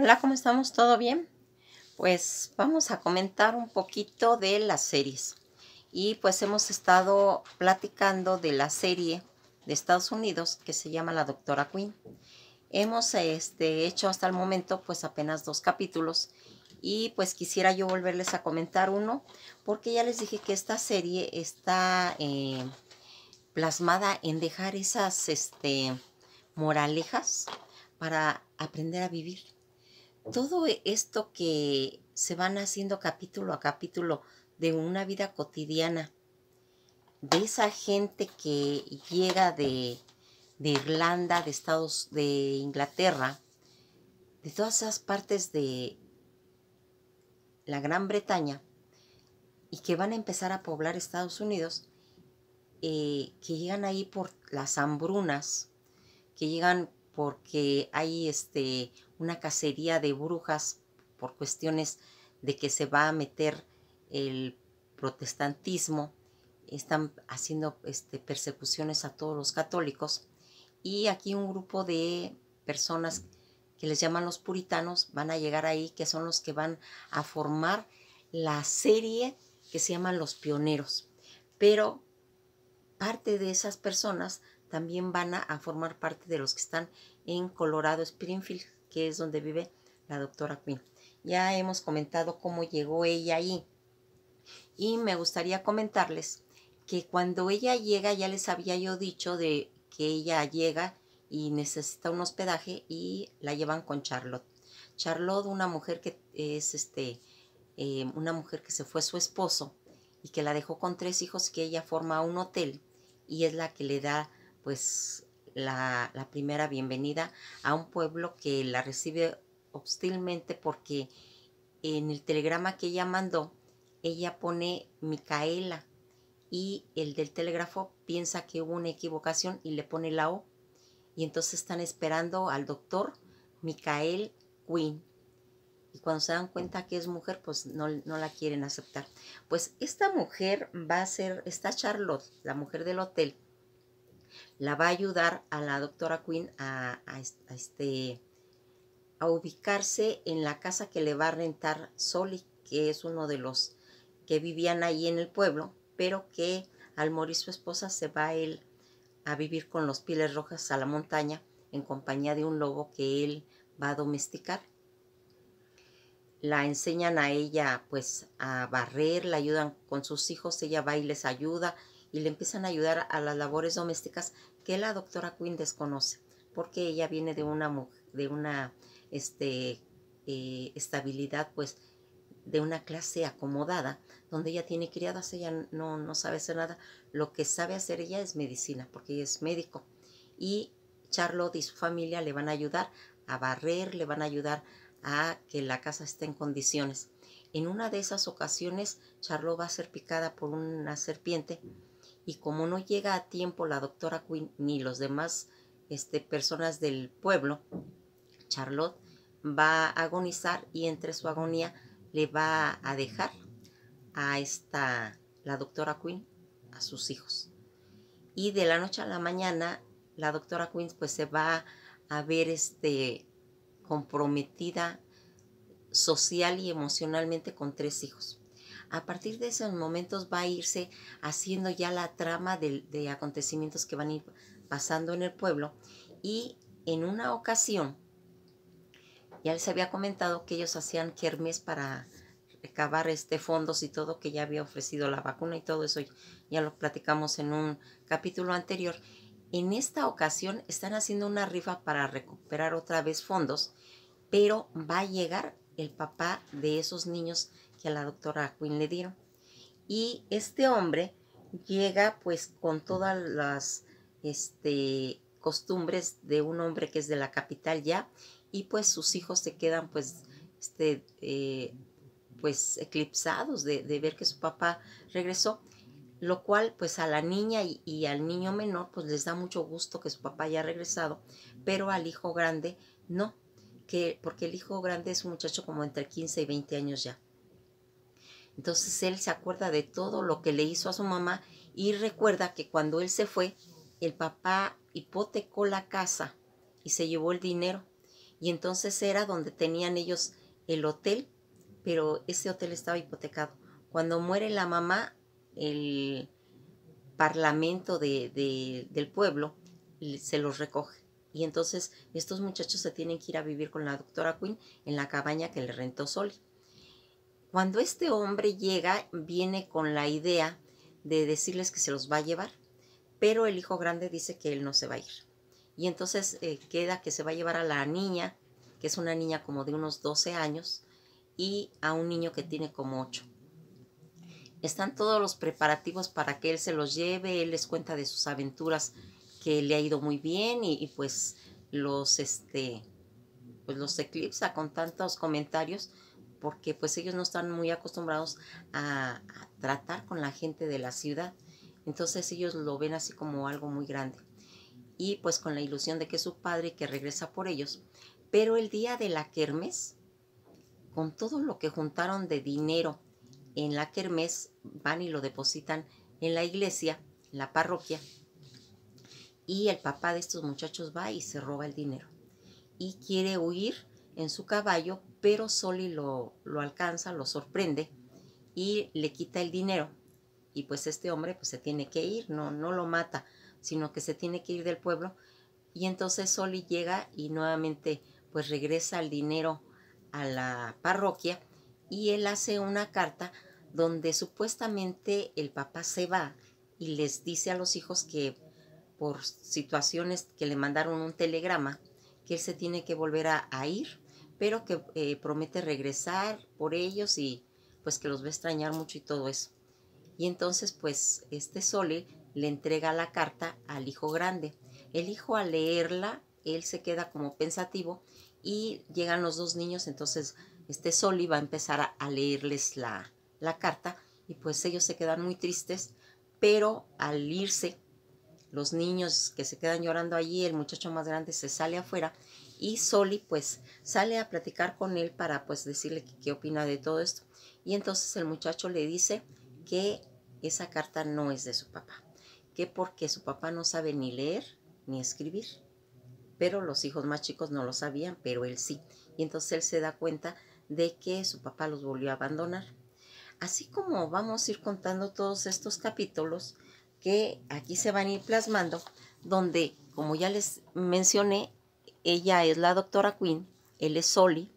Hola, ¿cómo estamos? ¿Todo bien? Pues vamos a comentar un poquito de las series. Y pues hemos estado platicando de la serie de Estados Unidos que se llama La Doctora Queen. Hemos este, hecho hasta el momento pues apenas dos capítulos y pues quisiera yo volverles a comentar uno porque ya les dije que esta serie está eh, plasmada en dejar esas este, moralejas para aprender a vivir todo esto que se van haciendo capítulo a capítulo de una vida cotidiana, de esa gente que llega de, Irlanda, de Estados, de Inglaterra, de todas esas partes de la Gran Bretaña y que van a empezar a poblar Estados Unidos, eh, que llegan ahí por las hambrunas, que llegan porque hay este, una cacería de brujas por cuestiones de que se va a meter el protestantismo, están haciendo este, persecuciones a todos los católicos y aquí un grupo de personas que les llaman los puritanos van a llegar ahí, que son los que van a formar la serie que se llaman los pioneros. Pero parte de esas personas también van a, formar parte de los que están en Colorado Springfield, que es donde vive la doctora Quinn. Ya hemos comentado cómo llegó ella ahí. Y me gustaría comentarles que cuando ella llega, ya les había yo dicho de que ella llega y necesita un hospedaje y la llevan con Charlotte. Charlotte, una mujer que es este, eh, una mujer que se fue su esposo y que la dejó con tres hijos, que ella forma un hotel y es la que le da pues la, primera bienvenida a un pueblo que la recibe hostilmente porque en el telegrama que ella mandó, ella pone Micaela y el del telégrafo piensa que hubo una equivocación y le pone la O. Y entonces están esperando al doctor Micael Quinn. Y cuando se dan cuenta que es mujer, pues no, no la quieren aceptar. Pues esta mujer va a ser, está Charlotte, la mujer del hotel, la va a ayudar a la doctora Quinn a, este, a ubicarse en la casa que le va a rentar Soli, que es uno de los que vivían ahí en el pueblo, pero que al morir su esposa se va él a vivir con los piles rojas a la montaña en compañía de un lobo que él va a domesticar. La enseñan a ella pues a barrer, la ayudan con sus hijos, ella va y les ayuda, y le empiezan a ayudar a las labores domésticas que la doctora Quinn desconoce, porque ella viene de una, de una este, eh, estabilidad, pues, de una clase acomodada, donde ella tiene criadas, ella no, no sabe hacer nada. Lo que sabe hacer ella es medicina, porque ella es médico. Y Charlotte y su familia le van a ayudar a barrer, le van a ayudar a que la casa esté en condiciones. En una de esas ocasiones, Charlotte va a ser picada por una serpiente y como no llega a tiempo la doctora Quinn ni los demás este, personas del pueblo, Charlotte va a agonizar y entre su agonía le va a dejar a esta, la doctora Quinn, a sus hijos. Y de la noche a la mañana, la doctora Quinn pues se va a ver este, comprometida social y emocionalmente con tres hijos a partir de esos momentos va a irse haciendo ya la trama de, acontecimientos que van a ir pasando en el pueblo. Y en una ocasión, ya les había comentado que ellos hacían kermes para recabar este fondos y todo que ya había ofrecido la vacuna y todo eso ya lo platicamos en un capítulo anterior. En esta ocasión están haciendo una rifa para recuperar otra vez fondos, pero va a llegar el papá de esos niños la doctora Quinn le dieron. Y este hombre llega pues con todas las este, costumbres de un hombre que es de la capital ya y pues sus hijos se quedan pues, este, eh, pues eclipsados de, ver que su papá regresó, lo cual pues a la niña y, y al niño menor pues les da mucho gusto que su papá haya regresado, pero al hijo grande no, que, porque el hijo grande es un muchacho como entre 15 y 20 años ya. Entonces él se acuerda de todo lo que le hizo a su mamá y recuerda que cuando él se fue, el papá hipotecó la casa y se llevó el dinero. Y entonces era donde tenían ellos el hotel, pero ese hotel estaba hipotecado. Cuando muere la mamá, el parlamento de, del pueblo se los recoge. Y entonces estos muchachos se tienen que ir a vivir con la doctora Quinn en la cabaña que le rentó Soli. Cuando este hombre llega, viene con la idea de decirles que se los va a llevar, pero el hijo grande dice que él no se va a ir. Y entonces eh, queda que se va a llevar a la niña, que es una niña como de unos 12 años, y a un niño que tiene como 8. Están todos los preparativos para que él se los lleve, él les cuenta de sus aventuras que le ha ido muy bien y, pues los este pues los eclipsa con tantos comentarios porque pues ellos no están muy acostumbrados a, tratar con la gente de la ciudad. Entonces ellos lo ven así como algo muy grande. Y pues con la ilusión de que es su padre que regresa por ellos. Pero el día de la kermes, con todo lo que juntaron de dinero en la kermes, van y lo depositan en la iglesia, en la parroquia. Y el papá de estos muchachos va y se roba el dinero. Y quiere huir en su caballo pero Soli lo, alcanza, lo sorprende y le quita el dinero. Y pues este hombre pues se tiene que ir, no, no lo mata, sino que se tiene que ir del pueblo. Y entonces Soli llega y nuevamente pues regresa el dinero a la parroquia y él hace una carta donde supuestamente el papá se va y les dice a los hijos que por situaciones que le mandaron un telegrama, que él se tiene que volver a, a ir pero que eh, promete regresar por ellos y pues que los va a extrañar mucho y todo eso. Y entonces pues este Sole le entrega la carta al hijo grande. El hijo al leerla, él se queda como pensativo y llegan los dos niños, entonces este Soli va a empezar a, leerles la, la carta y pues ellos se quedan muy tristes, pero al irse, los niños que se quedan llorando allí, el muchacho más grande se sale afuera y Soli pues sale a platicar con él para pues decirle qué opina de todo esto. Y entonces el muchacho le dice que esa carta no es de su papá, que porque su papá no sabe ni leer ni escribir, pero los hijos más chicos no lo sabían, pero él sí. Y entonces él se da cuenta de que su papá los volvió a abandonar. Así como vamos a ir contando todos estos capítulos que aquí se van a ir plasmando, donde, como ya les mencioné, ella es la doctora Quinn, él es Soli,